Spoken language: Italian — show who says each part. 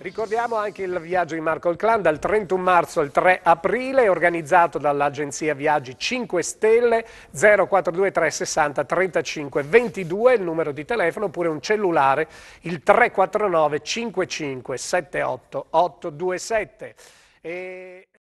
Speaker 1: Ricordiamo anche il viaggio di Marco Clan dal 31 marzo al 3 aprile, organizzato dall'agenzia Viaggi 5 Stelle 0423 60 35 22, il numero di telefono, oppure un cellulare il 349 55 78 827.
Speaker 2: E...